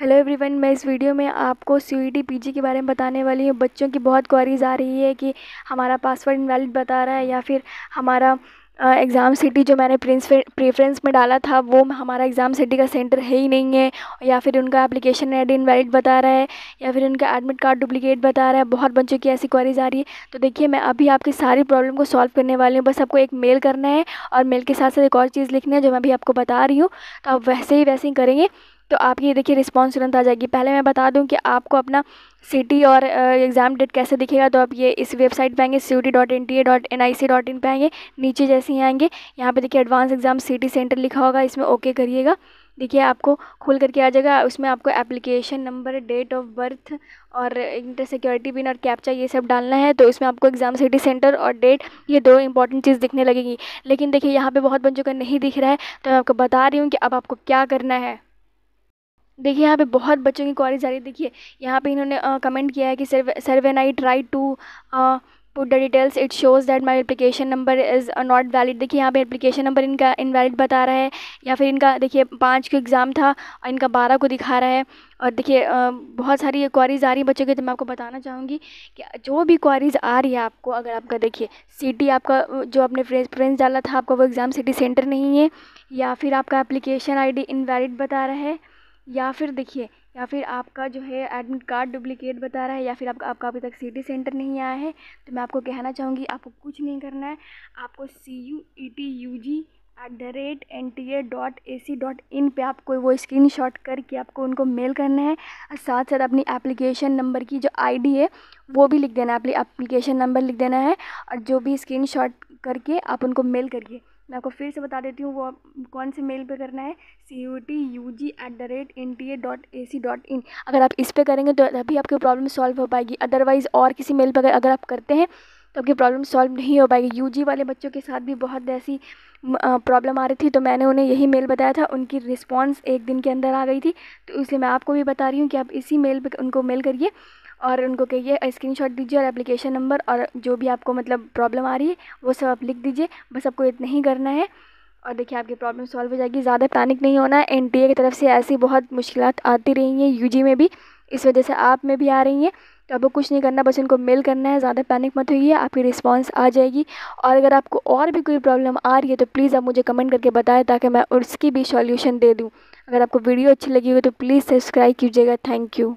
hello everyone मैं इस video में आपको सी ई पीजी के बारे में बताने वाली हूँ बच्चों की बहुत क्वारीज आ रही है कि हमारा पासवर्ड इनवैलिड बता रहा है या फिर हमारा एग्ज़ाम सिटी जो मैंने प्रिंस प्रेफरेंस में डाला था वो हमारा एग्ज़ाम सिटी का सेंटर है ही नहीं है या फिर उनका एप्लीकेशन आई डी इनवैलिड बता रहा है या फिर उनका एडमिट कार्ड डुप्लीकेट बता रहा है बहुत बच्चों की ऐसी क्वारीज आ रही है तो देखिए मैं अभी आपकी सारी प्रॉब्लम को सॉल्व करने वाली हूँ बस आपको एक मेल करना है और मेल के साथ साथ एक और चीज़ लिखना है जो मैं अभी आपको बता रही हूँ तो आप वैसे ही वैसे ही करेंगे तो आपकी ये देखिए रिस्पॉन्स तुरंत आ जाएगी पहले मैं बता दूँ कि आपको अपना सिटी और एग्ज़ाम डेट कैसे दिखेगा तो आप ये इस वेबसाइट पे आएंगे C T dot N T A dot N I C dot in पर आएंगे नीचे जैसे ही आएंगे यहाँ पे देखिए एडवांस एग्ज़ाम सिटी सेंटर लिखा होगा इसमें ओके करिएगा देखिए आपको खोल करके आ जाएगा उसमें आपको application number date of birth और इंटर सिक्योरिटी पिन और कैप्चा ये सब डालना है तो इसमें आपको एग्ज़ाम सिटी सेंटर और डेट ये दो इंपॉर्टेंट चीज़ दिखने लगेगी लेकिन देखिए यहाँ पर बहुत बच्चों का नहीं दिख रहा है तो मैं आपको बता रही हूँ कि अब आपको क्या करना है देखिए यहाँ पे बहुत बच्चों की क्वारीज आ रही है देखिए यहाँ पे इन्होंने कमेंट किया है कि sir sir when I try to put the details it shows that my application number is not valid देखिए यहाँ पे एप्लीकेशन नंबर इनका इनवैलिड बता रहा है या फिर इनका देखिए पाँच को एग्ज़ाम था और इनका बारह को दिखा रहा है और देखिए बहुत सारी क्वारीज़ आ रही है बच्चों की तो मैं आपको बताना चाहूँगी कि जो भी क्वारीज़ आ रही है आपको अगर आपका देखिए सिटी आपका जो आपने फ्रेंड्स डाला था आपका वो एग्ज़ाम सिटी सेंटर नहीं है या फिर आपका एप्लीकेशन आई डी इनवैलिड बता रहा है या फिर देखिए या फिर आपका जो है एडमिट कार्ड डुप्लिकेट बता रहा है या फिर आपका आपका अभी तक सिटी सेंटर नहीं आया है तो मैं आपको कहना चाहूँगी आपको कुछ नहीं करना है आपको C U E T U G at the rate N T A dot A C dot in पर आपको वो स्क्रीन शॉट करके आपको उनको मेल करना है और साथ साथ अपनी एप्लीकेशन नंबर की जो आई डी है वो भी लिख देना है एप्लीकेशन नंबर लिख देना है और जो भी स्क्रीन शॉट करके आप उनको मेल करिए मैं आपको फिर से बता देती हूँ वो आप कौन से मेल पे करना है C U T U G at the rate N T A dot A C dot in अगर आप इस पर करेंगे तो अभी आपकी प्रॉब्लम सॉल्व हो पाएगी अदरवाइज़ और किसी मेल पर अगर आप करते हैं तो आपकी प्रॉब्लम सॉल्व नहीं हो पाएगी जी वाले बच्चों के साथ भी बहुत ऐसी प्रॉब्लम आ रही थी तो मैंने उन्हें यही मेल बताया था उनकी रिस्पॉन्स एक दिन के अंदर आ गई थी तो इसलिए मैं आपको भी बता रही हूँ कि आप इसी मेल पर उनको मेल करिए और उनको कहिए स्क्रीनशॉट दीजिए और एप्लीकेशन नंबर और जो भी आपको मतलब प्रॉब्लम आ रही है वो सब आप लिख दीजिए बस आपको इतना ही करना है और देखिए आपकी प्रॉब्लम सॉल्व हो जाएगी ज़्यादा पैनिक नहीं होना है एन की तरफ से ऐसी बहुत मुश्किल आती रही हैं यू में भी इस वजह से आप में भी आ रही हैं तो आपको कुछ नहीं करना बस इनको मेल करना है ज़्यादा पैनिक मत होइए आपकी रिस्पांस आ जाएगी और अगर आपको और भी कोई प्रॉब्लम आ रही है तो प्लीज़ आप मुझे कमेंट करके बताएं ताकि मैं उसकी भी सॉल्यूशन दे दूँ अगर आपको वीडियो अच्छी लगी हो तो प्लीज़ सब्सक्राइब कीजिएगा थैंक यू